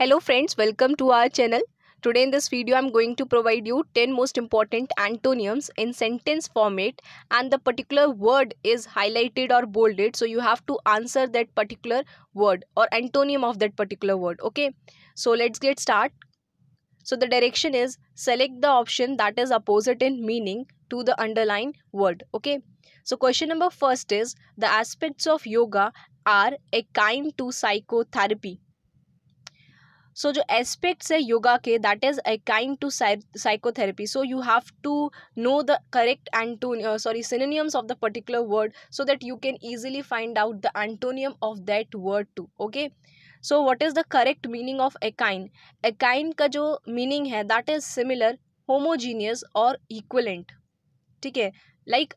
Hello friends, welcome to our channel. Today in this video, I'm going to provide you 10 most important antonyms in sentence format and the particular word is highlighted or bolded. So you have to answer that particular word or antonym of that particular word. Okay, so let's get start. So the direction is select the option that is opposite in meaning to the underlying word. Okay, so question number first is the aspects of yoga are a kind to psychotherapy सो जो aspects है yoga के that is a kind to psychotherapy so you have to know the correct antonym sorry synonyms of the particular word so that you can easily find out the antonym of that word too okay so what is the correct meaning of akin akin का जो meaning है that is similar homogeneous और equivalent ठीक है like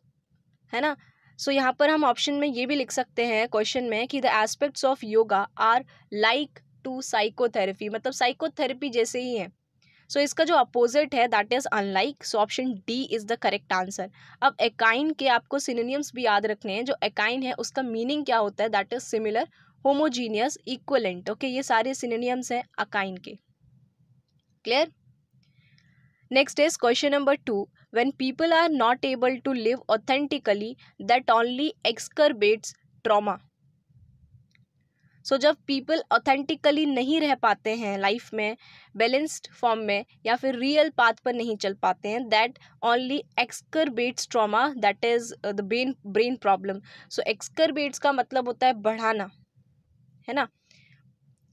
है ना सो so, यहाँ पर हम ऑप्शन में ये भी लिख सकते हैं क्वेश्चन में कि the aspects of yoga are like to psychotherapy मतलब साइकोथेरेपी जैसे ही है सो so, इसका जो अपोजिट है that is unlike so option D is the correct answer अब एकाइन के आपको सिनोनिम्स भी याद रखने हैं जो एकाइन है उसका मीनिंग क्या होता है that is similar homogeneous equivalent okay ये सारे सिनोनियम्स हैं अकाइन के clear next is question number two when people are not able to live authentically that only exacerbates trauma so so, जब पीपल ऑथेंटिकली नहीं रह पाते हैं लाइफ में बैलेंस्ड फॉर्म में या फिर रियल पाथ पर नहीं चल पाते हैं that only exacerbates trauma that is the brain brain problem so exacerbates का मतलब होता है बढ़ाना है ना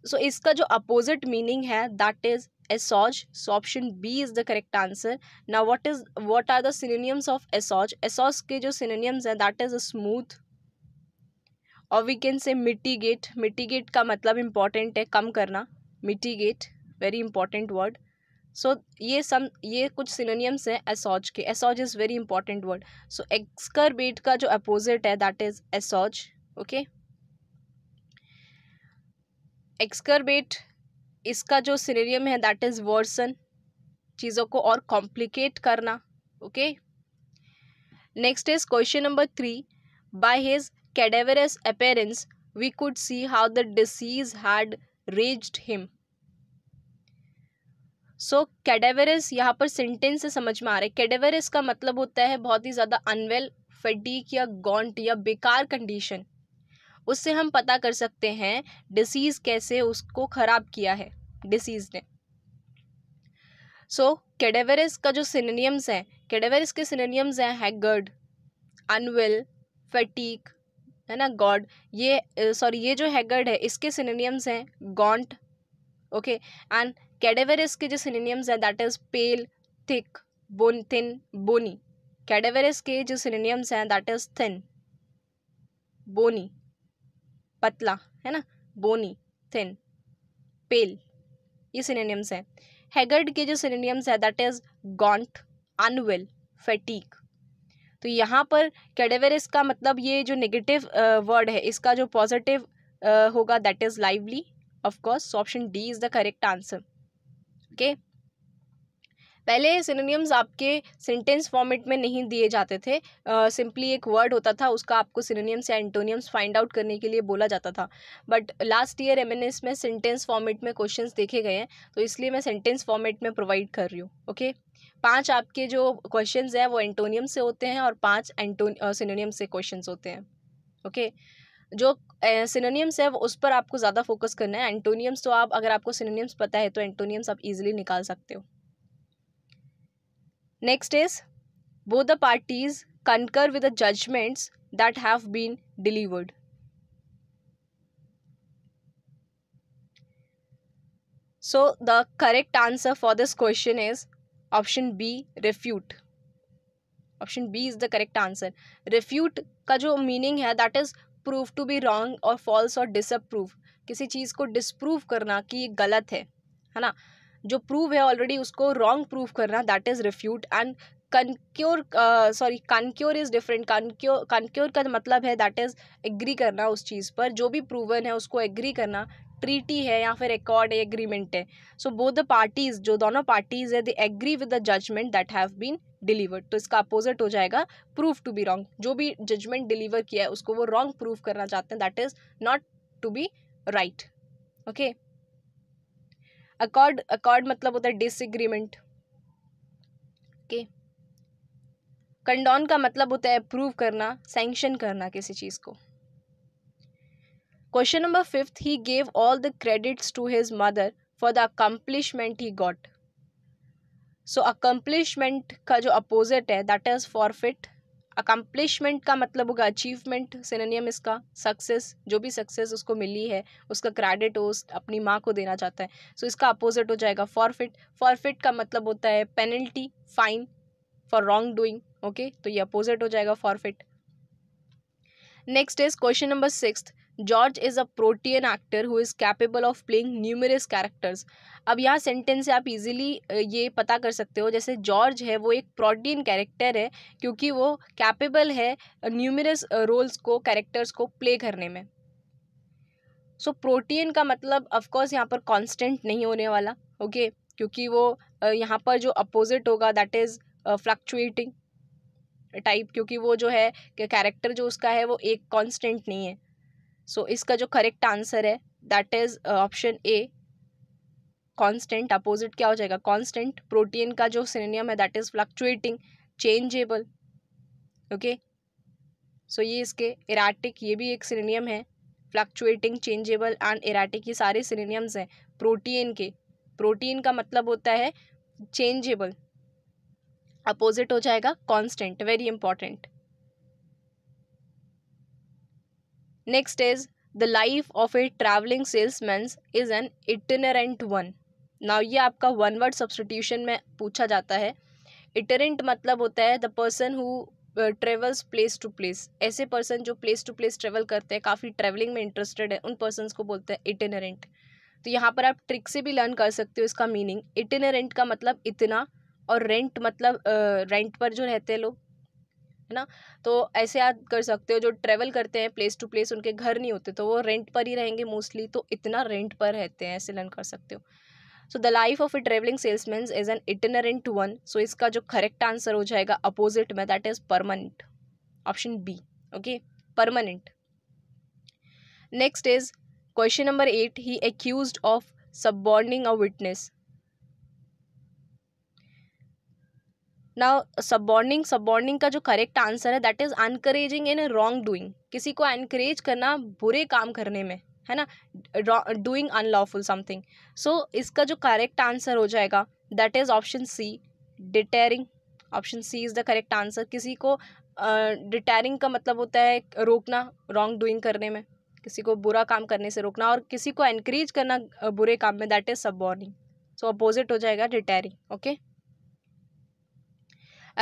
सो so, इसका जो अपोजिट मीनिंग है that is assuage so option B is the correct answer ना what is what are the synonyms of assuage assuage के जो synonyms हैं दैट इज अ स्मूथ और we can say mitigate mitigate का मतलब important है कम करना mitigate very important word so ये सम ये कुछ सिनोनियम्स हैं एसॉज के assuage is very important word so exacerbate का जो अपोजिट है that is assuage okay exacerbate इसका जो सिनेरियम है दैट इज़ वर्सन चीज़ों को और कॉम्प्लिकेट करना okay next is question number three by his cadaverous appearance, we could see how the disease had raged him. So cadaverous यहाँ पर सेंटेंस से समझ में आ रहे हैं कैडेवरस का मतलब होता है बहुत ही ज़्यादा अनवेल फटीक या गॉन्ट या बेकार कंडीशन उससे हम पता कर सकते हैं डिसीज़ कैसे उसको ख़राब किया है डिसीज़ ने सो so, कैडेवरस का जो सिनेनियम्स हैं कैडेवरस के सिनेनियम्स हैं हैगर्ड अनवेल फटीक है ना गॉड ये सॉरी ये जो हैगर्ड है इसके सिनेनियम्स हैं गॉन्ट ओके एंड कैडेवेरिस के जो सिनेनियम्स हैं that is pale thick bone thin bony cadaverous के जो सिनेनियम्स हैं दैट इज़ थिन बोनी पतला है ना बोनी थिन पेल ये सिनेनियम्स हैं हैगर्ड के जो सिनेनियम्स हैं that is gaunt unwell fatigue तो यहाँ पर कैडेवेरिस का मतलब ये जो नेगेटिव वर्ड है इसका जो पॉजिटिव होगा that is lively of course option D is the correct answer okay पहले सिनोनियम्स आपके सेंटेंस फॉर्मेट में नहीं दिए जाते थे सिंपली uh, एक वर्ड होता था उसका आपको सिनोनियम्स या एंटोनियम्स फाइंड आउट करने के लिए बोला जाता था बट लास्ट ईयर एम में सेंटेंस फॉर्मेट में क्वेश्चन देखे गए हैं तो इसलिए मैं सेंटेंस फॉर्मेट में प्रोवाइड कर रही हूँ ओके okay? पांच आपके जो क्वेश्चन हैं वो एंटोनियम से होते हैं और पाँच एंटो सिनोनियम से क्वेश्चन होते हैं ओके जो सिनोनियम्स है उस पर आपको ज़्यादा फोकस करना है एंटोनियम्स तो आप अगर आपको सिनोनियम्स पता है तो एंटोनियम्स आप इजीली निकाल सकते हो Next is both the parties concur with the judgments that have been delivered. So the correct answer for this question is option B refute. Option B is the correct answer. Refute का जो meaning है that is prove to be wrong or false or disapprove. किसी चीज़ को disprove करना कि ये गलत है है ना जो प्रूव है ऑलरेडी उसको रॉन्ग प्रूव करना that is refute and concur sorry concur is different concur concur का मतलब है दैट इज़ एग्री करना उस चीज़ पर जो भी प्रूवन है उसको एग्री करना ट्रीटी है या फिर रिकॉर्ड है एग्रीमेंट है सो बोथ द पार्टीज़ जो दोनों पार्टीज़ है they agree with the judgement that have been delivered तो इसका अपोजिट हो जाएगा प्रूफ टू बी रॉन्ग जो भी जजमेंट डिलीवर किया है उसको वो रॉन्ग प्रूफ करना चाहते हैं that is not to be right okay accord accord मतलब होता है डिसग्रीमेंट ओके कंडोन का मतलब होता है अप्रूव करना सेंक्शन करना किसी चीज़ को question number fifth he gave all the credits to his mother for the accomplishment he got so accomplishment का जो अपोजिट है दैट इज़ फिट अकम्पलिशमेंट का मतलब होगा अचीवमेंट सिनेनियम इसका सक्सेस जो भी सक्सेस उसको मिली है उसका क्रेडिट हो अपनी माँ को देना चाहता है सो so, इसका अपोजिट हो जाएगा फॉरफिट फॉरफिट का मतलब होता है penalty fine for wrong doing okay तो ये अपोजिट हो जाएगा forfeit next is question number six George is a protean actor who is capable of playing numerous characters अब यहाँ सेंटेंस से आप इजीली ये पता कर सकते हो जैसे जॉर्ज है वो एक प्रोटीन कैरेक्टर है क्योंकि वो कैपेबल है न्यूमरस रोल्स को कैरेक्टर्स को प्ले करने में सो so, प्रोटीन का मतलब ऑफकोर्स यहाँ पर कॉन्स्टेंट नहीं होने वाला ओके okay? क्योंकि वो यहाँ पर जो अपोजिट होगा दैट इज़ फ्लक्चुएटिंग टाइप क्योंकि वो जो है कैरेक्टर जो उसका है वो एक कांस्टेंट नहीं है सो so, इसका जो करेक्ट आंसर है that is option A constant opposite क्या हो जाएगा कांस्टेंट प्रोटीन का जो सिनेम है that is fluctuating changeable okay so ये इसके इराटिक ये भी एक सिनेम है फ्लक्चुएटिंग चेंजेबल एंड इराटिक ये सारे सिनेम्स हैं प्रोटीन के प्रोटीन का मतलब होता है चेंजेबल अपोजिट हो जाएगा constant very important next is the life of a travelling salesman is an itinerant one now ये आपका वन वर्ड सब्सटीट्यूशन में पूछा जाता है इटरेंट मतलब होता है the person who travels place to place ऐसे पर्सन जो प्लेस टू प्लेस ट्रेवल करते हैं काफ़ी ट्रैवलिंग में इंटरेस्टेड है उन पर्सन को बोलते हैं इटिनरेंट तो यहाँ पर आप ट्रिक से भी लर्न कर सकते हो इसका मीनिंग इटिनरेंट का मतलब इतना और रेंट मतलब रेंट uh, पर जो रहते हैं लोग है ना तो ऐसे आप कर सकते हो जो ट्रेवल करते हैं प्लेस टू प्लेस उनके घर नहीं होते तो वो रेंट पर ही रहेंगे मोस्टली तो इतना रेंट पर रहते हैं ऐसे लर्न कर सकते हो so the life of a travelling salesman is an itinerant one so इसका जो करेक्ट आंसर हो जाएगा अपोजिट में that is permanent option B okay permanent next is question number eight he accuse of suborning a witness now suborning suborning का जो correct answer है that is encouraging in wrong doing किसी को encourage करना बुरे काम करने में है ना डूइंग अनलॉफुल समथिंग सो इसका जो करेक्ट आंसर हो जाएगा that is option C deterring option C is the correct answer किसी को डिटेरिंग uh, का मतलब होता है रोकना रॉन्ग डूइंग करने में किसी को बुरा काम करने से रोकना और किसी को एनकरेज करना बुरे काम में that is suborning so opposite हो जाएगा डिटेरिंग ओके okay?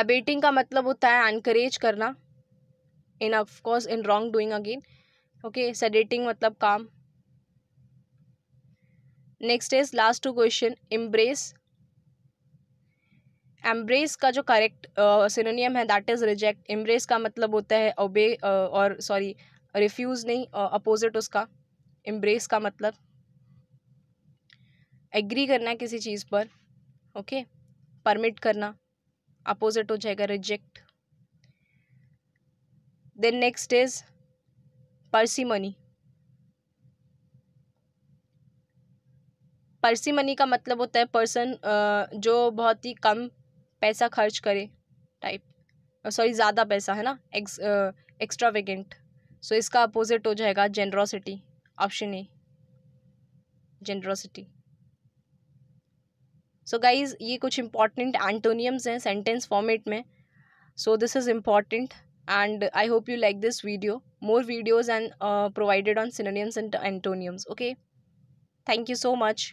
अबेटिंग का मतलब होता है एनकरेज करना in of course in wrong doing again okay sedating मतलब काम next is last two question embrace embrace का जो करेक्ट सिनोनियम है दैट इज़ रिजेक्ट एम्ब्रेस का मतलब होता है ओबे uh, और सॉरी रिफ्यूज़ नहीं अपोजिट uh, उसका एम्ब्रेस का मतलब एग्री करना किसी चीज़ पर ओके okay? परमिट करना अपोजिट हो जाएगा reject then next is parsimony money का मतलब होता है पर्सन जो बहुत ही कम पैसा खर्च करे टाइप सॉरी ज़्यादा पैसा है ना एक्स एक्स्ट्रा वेगेंट सो इसका अपोजिट हो जाएगा generosity option A generosity so guys ये कुछ इंपॉर्टेंट एंटोनियम्स हैं सेंटेंस फॉर्मेट में so this is important and I hope you like this video more videos and provided on synonyms and antonyms okay thank you so much